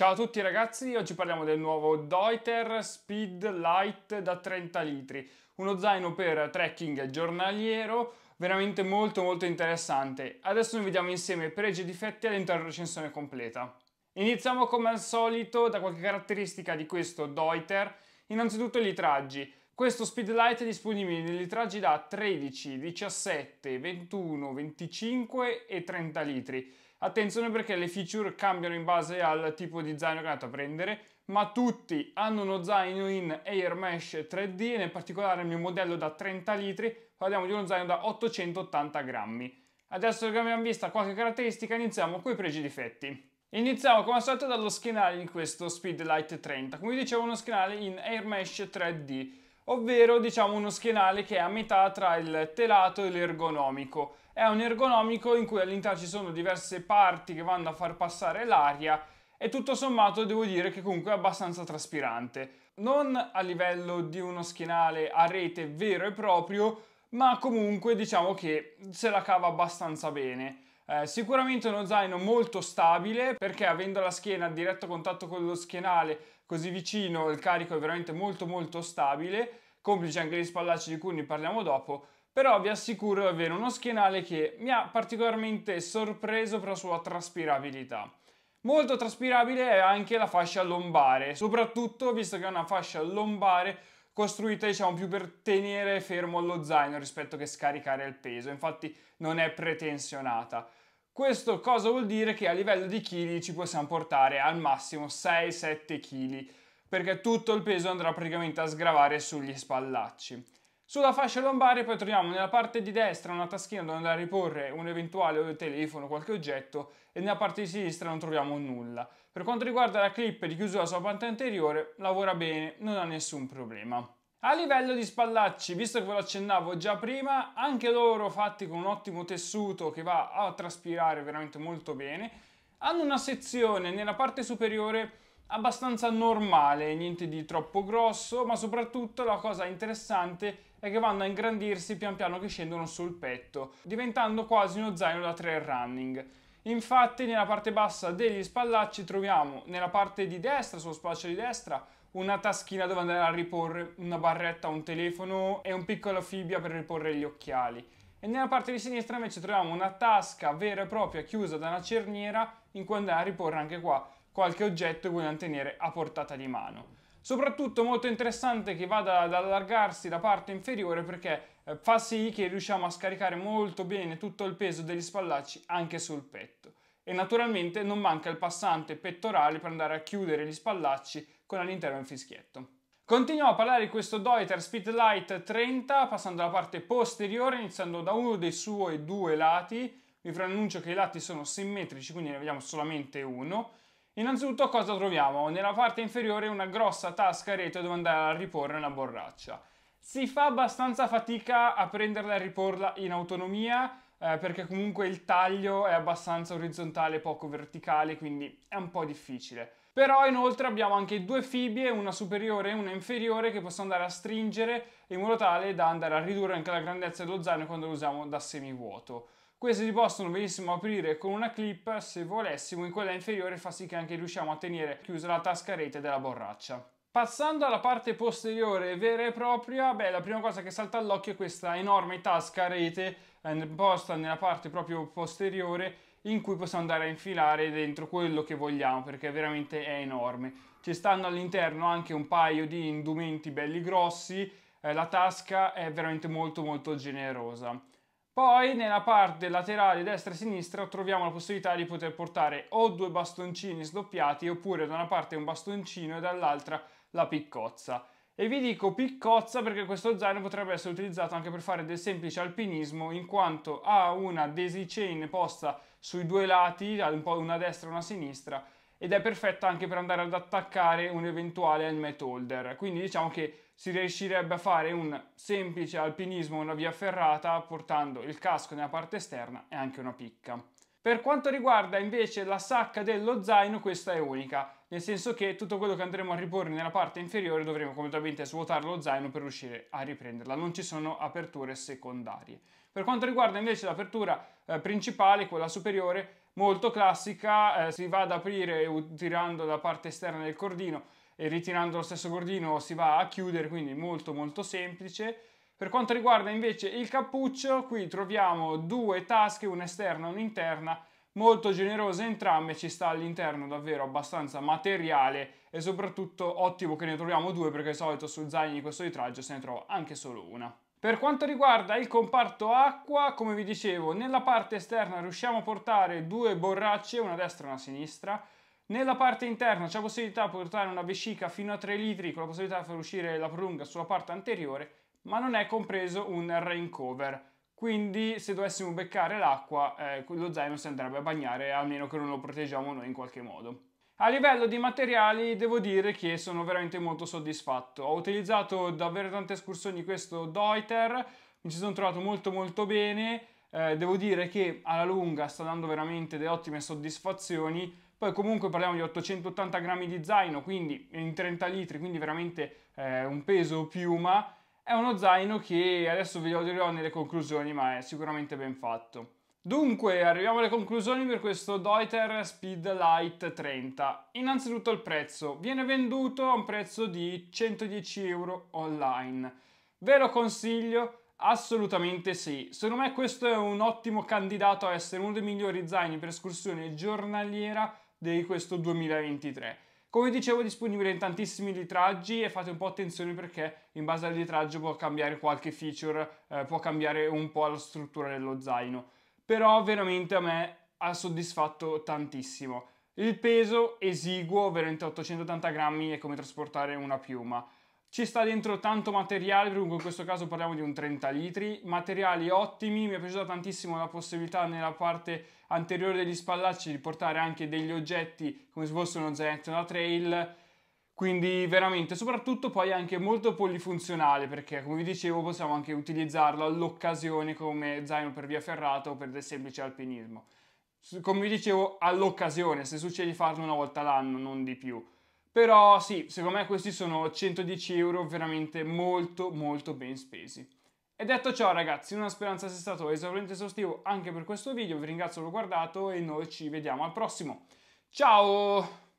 Ciao a tutti ragazzi, oggi parliamo del nuovo Deuter Speed Light da 30 litri, uno zaino per trekking giornaliero veramente molto molto interessante. Adesso noi vediamo insieme pregi e difetti all'interno della recensione completa. Iniziamo come al solito da qualche caratteristica di questo Deuter, innanzitutto i litraggi. Questo Speed Light è disponibile nei litraggi da 13, 17, 21, 25 e 30 litri Attenzione perché le feature cambiano in base al tipo di zaino che andate a prendere, ma tutti hanno uno zaino in Air Mesh 3D, nel particolare il mio modello da 30 litri, parliamo di uno zaino da 880 grammi. Adesso che abbiamo vista qualche caratteristica iniziamo con i pregi e difetti. Iniziamo come al solito dallo schienale di questo Speedlight 30, come dicevo uno schienale in Air Mesh 3D, ovvero diciamo uno schienale che è a metà tra il telato e l'ergonomico è un ergonomico in cui all'interno ci sono diverse parti che vanno a far passare l'aria e tutto sommato devo dire che comunque è abbastanza traspirante. Non a livello di uno schienale a rete vero e proprio, ma comunque diciamo che se la cava abbastanza bene. Eh, sicuramente uno zaino molto stabile perché avendo la schiena a diretto contatto con lo schienale così vicino il carico è veramente molto molto stabile, complice anche gli spallacci di cui ne parliamo dopo, però vi assicuro di avere uno schienale che mi ha particolarmente sorpreso per la sua traspirabilità. Molto traspirabile è anche la fascia lombare, soprattutto visto che è una fascia lombare costruita diciamo più per tenere fermo lo zaino rispetto che scaricare il peso, infatti non è pretensionata. Questo cosa vuol dire? Che a livello di chili ci possiamo portare al massimo 6-7 kg, perché tutto il peso andrà praticamente a sgravare sugli spallacci. Sulla fascia lombare poi troviamo nella parte di destra una taschina dove andare a riporre un eventuale telefono, qualche oggetto e nella parte di sinistra non troviamo nulla. Per quanto riguarda la clip di chiusura sulla parte anteriore lavora bene, non ha nessun problema. A livello di spallacci, visto che ve lo accennavo già prima, anche loro fatti con un ottimo tessuto che va a traspirare veramente molto bene, hanno una sezione nella parte superiore abbastanza normale, niente di troppo grosso, ma soprattutto la cosa interessante è che vanno a ingrandirsi pian piano che scendono sul petto, diventando quasi uno zaino da trail running. Infatti nella parte bassa degli spallacci troviamo nella parte di destra, sullo spallaccio di destra, una taschina dove andare a riporre una barretta, un telefono e un piccolo fibbia per riporre gli occhiali. E nella parte di sinistra invece troviamo una tasca vera e propria chiusa da una cerniera in cui andare a riporre anche qua qualche oggetto che vogliamo tenere a portata di mano. Soprattutto molto interessante che vada ad allargarsi la parte inferiore perché eh, fa sì che riusciamo a scaricare molto bene tutto il peso degli spallacci anche sul petto. E naturalmente non manca il passante pettorale per andare a chiudere gli spallacci con all'interno il fischietto. Continuiamo a parlare di questo Deuter Speedlight 30 passando alla parte posteriore iniziando da uno dei suoi due lati. Vi preannuncio che i lati sono simmetrici quindi ne vediamo solamente uno Innanzitutto cosa troviamo? Nella parte inferiore una grossa tasca rete dove andare a riporre una borraccia. Si fa abbastanza fatica a prenderla e riporla in autonomia eh, perché comunque il taglio è abbastanza orizzontale, poco verticale, quindi è un po' difficile. Però inoltre abbiamo anche due fibie, una superiore e una inferiore, che posso andare a stringere in modo tale da andare a ridurre anche la grandezza dello zaino quando lo usiamo da semivuoto. Queste si possono benissimo aprire con una clip se volessimo, in quella inferiore fa sì che anche riusciamo a tenere chiusa la tasca rete della borraccia. Passando alla parte posteriore vera e propria, beh, la prima cosa che salta all'occhio è questa enorme tasca rete eh, posta nella parte proprio posteriore in cui possiamo andare a infilare dentro quello che vogliamo perché veramente è enorme. Ci stanno all'interno anche un paio di indumenti belli grossi, eh, la tasca è veramente molto molto generosa. Poi nella parte laterale destra e sinistra troviamo la possibilità di poter portare o due bastoncini sdoppiati oppure da una parte un bastoncino e dall'altra la piccozza. E vi dico piccozza perché questo zaino potrebbe essere utilizzato anche per fare del semplice alpinismo in quanto ha una daisy chain posta sui due lati, un po' una destra e una sinistra, ed è perfetta anche per andare ad attaccare un eventuale helmet holder. Quindi diciamo che si riuscirebbe a fare un semplice alpinismo una via ferrata portando il casco nella parte esterna e anche una picca. Per quanto riguarda invece la sacca dello zaino, questa è unica, nel senso che tutto quello che andremo a riporre nella parte inferiore dovremo completamente svuotare lo zaino per riuscire a riprenderla, non ci sono aperture secondarie. Per quanto riguarda invece l'apertura eh, principale, quella superiore, molto classica, eh, si va ad aprire tirando la parte esterna del cordino e ritirando lo stesso gordino si va a chiudere, quindi molto molto semplice. Per quanto riguarda invece il cappuccio, qui troviamo due tasche, una esterna e un'interna, molto generose entrambe, ci sta all'interno davvero abbastanza materiale e soprattutto ottimo che ne troviamo due perché di solito su zaini di questo litraggio se ne trova anche solo una. Per quanto riguarda il comparto acqua, come vi dicevo, nella parte esterna riusciamo a portare due borracce, una destra e una sinistra, nella parte interna c'è la possibilità di portare una vescica fino a 3 litri con la possibilità di far uscire la prolunga sulla parte anteriore, ma non è compreso un rain cover. Quindi se dovessimo beccare l'acqua, eh, lo zaino si andrebbe a bagnare, almeno che non lo proteggiamo noi in qualche modo. A livello di materiali devo dire che sono veramente molto soddisfatto. Ho utilizzato davvero tante escursioni questo Deuter, mi ci sono trovato molto molto bene, eh, devo dire che alla lunga sta dando veramente delle ottime soddisfazioni poi comunque parliamo di 880 grammi di zaino, quindi in 30 litri, quindi veramente eh, un peso piuma. È uno zaino che adesso vi dirò nelle conclusioni, ma è sicuramente ben fatto. Dunque, arriviamo alle conclusioni per questo Deuter Speed Lite 30. Innanzitutto il prezzo. Viene venduto a un prezzo di 110 euro online. Ve lo consiglio? Assolutamente sì. Secondo me questo è un ottimo candidato a essere uno dei migliori zaini per escursione giornaliera di questo 2023. Come dicevo è disponibile in tantissimi litraggi e fate un po' attenzione perché in base al litraggio può cambiare qualche feature, eh, può cambiare un po' la struttura dello zaino. Però veramente a me ha soddisfatto tantissimo. Il peso esiguo, ovvero 880 grammi, è come trasportare una piuma. Ci sta dentro tanto materiale, comunque in questo caso parliamo di un 30 litri, materiali ottimi, mi è piaciuta tantissimo la possibilità nella parte anteriore degli spallacci di portare anche degli oggetti come se fosse uno zainetto da trail, quindi veramente, soprattutto poi anche molto polifunzionale perché come vi dicevo possiamo anche utilizzarlo all'occasione come zaino per via ferrata o per del semplice alpinismo. Come vi dicevo all'occasione, se succede di farlo una volta l'anno, non di più. Però sì, secondo me questi sono 110 euro veramente molto molto ben spesi. E detto ciò ragazzi, una speranza sia stato esauriente esaustivo anche per questo video, vi ringrazio per aver guardato e noi ci vediamo al prossimo. Ciao!